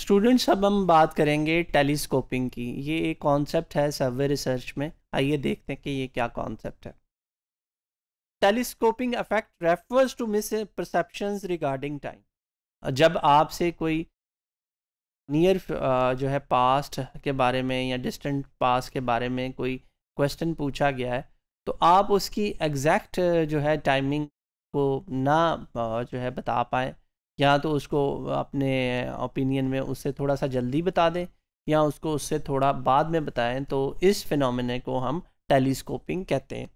Students अब हम बात करेंगे टेलीस्कोपिंग की ये एक कॉन्सेप्ट है सर्वे रिसर्च में आइए देखते हैं कि ये क्या कॉन्सेप्ट है telescoping effect refers to misperception regarding time जब आपसे कोई नियर जो है पास्ट के बारे में या डिस्टेंट पास्ट के बारे में कोई क्वेश्चन पूछा गया है तो आप उसकी एग्जैक्ट जो है टाइमिंग को ना जो है बता पाएँ या तो उसको अपने ओपिनियन में उससे थोड़ा सा जल्दी बता दें या उसको उससे थोड़ा बाद में बताएं तो इस फिनोमिना को हम टेलीस्कोपिंग कहते हैं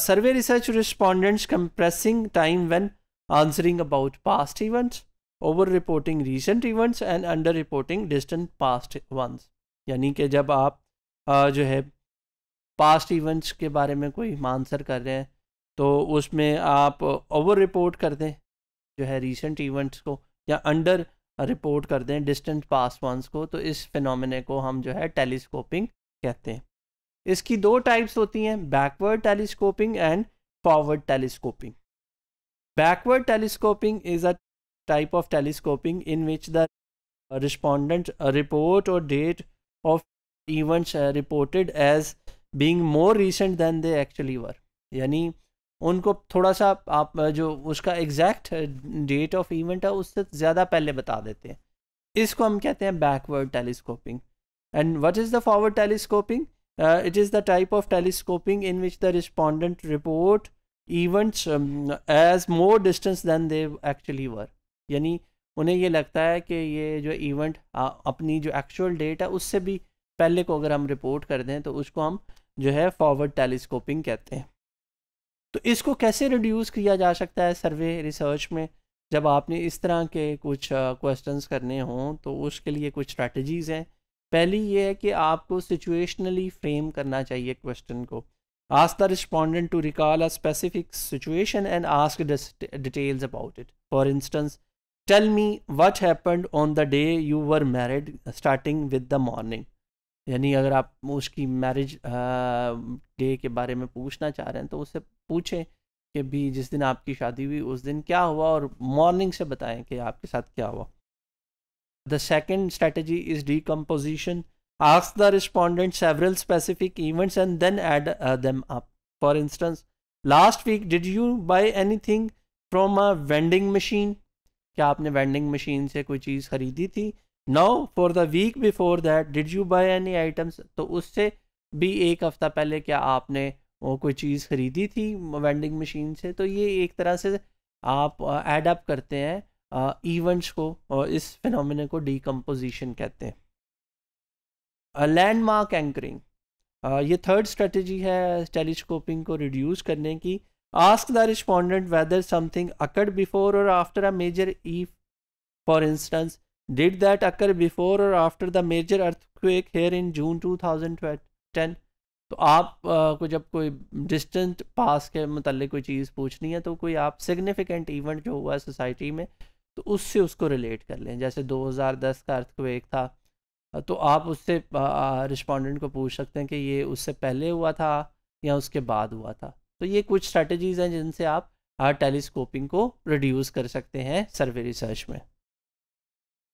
survey research respondents compressing time when answering about past events over reporting recent events and under reporting distant past ones यानी कि जब आप जो है पास्ट इवेंट्स के बारे में कोई आंसर कर रहे हैं तो उसमें आप ओवर रिपोर्ट कर दें जो है रिसेंट इवेंट्स को या अंडर रिपोर्ट करते हैं डिस्टेंट पास वंस को तो इस फिनोमिने को हम जो है टेलीस्कोपिंग कहते हैं इसकी दो टाइप्स होती हैं backward telescoping and forward telescoping backward telescoping is a type of telescoping in which the respondent report और date of events reported as being more recent than they actually were यानी उनको थोड़ा सा आप जो उसका एग्जैक्ट डेट ऑफ इवेंट है उससे ज़्यादा पहले बता देते हैं इसको हम कहते हैं backward telescoping and what is the forward telescoping it is the type of telescoping in which the respondent report events as more distance than they actually were यानी उन्हें ये लगता है कि ये जो इवेंट अपनी जो एक्चुअल डेट है उससे भी पहले को अगर हम रिपोर्ट कर दें तो उसको हम जो है फॉरवर्ड टेलीस्कोपिंग कहते हैं तो इसको कैसे रिड्यूस किया जा सकता है सर्वे रिसर्च में जब आपने इस तरह के कुछ क्वेश्चन करने हों तो उसके लिए कुछ स्ट्रेटजीज हैं पहली ये है कि आपको सिचुएशनली फ्रेम करना चाहिए क्वेश्चन को ask the respondent to recall a specific situation and ask details about it for instance tell me what happened on the day you were married starting with the morning यानी अगर आप उसकी marriage day के बारे में पूछना चाह रहे हैं तो उससे पूछें कि भी जिस दिन आपकी शादी हुई उस दिन क्या हुआ और मॉर्निंग से बताएं कि आपके साथ क्या हुआ the second strategy is decomposition ask the respondent several specific events and then add uh, them for instance last week did you buy anything from a vending machine क्या आपने वेंडिंग मशीन से कोई चीज़ ख़रीदी थी now for the week before that did you buy any items तो उससे भी एक हफ्ता पहले क्या आपने कोई चीज़ खरीदी थी वेंडिंग मशीन से तो ये एक तरह से आप एड अप करते हैं इवेंट्स को और इस फिनोमिना को डीकम्पोजिशन कहते हैं लैंडमार्क एंकरिंग ये थर्ड स्ट्रेटजी है टेलीस्कोपिंग को रिड्यूस करने की ask the respondent whether something occurred before और आफ्टर अ मेजर ई for instance Did that occur before or after the major earthquake here in June 2010? तो आप को जब कोई डिस्टेंट पास के मतलब कोई चीज़ पूछनी है तो कोई आप सिग्निफिकेंट इवेंट जो हुआ है सोसाइटी में तो उससे उसको रिलेट कर लें जैसे 2010 का अर्थक्वेक था तो आप उससे रिस्पोंडेंट को पूछ सकते हैं कि ये उससे पहले हुआ था या उसके बाद हुआ था तो ये कुछ स्ट्रेटजीज़ हैं जिनसे आप टेलीस्कोपिंग को रिड्यूस कर सकते हैं सर्वे रिसर्च में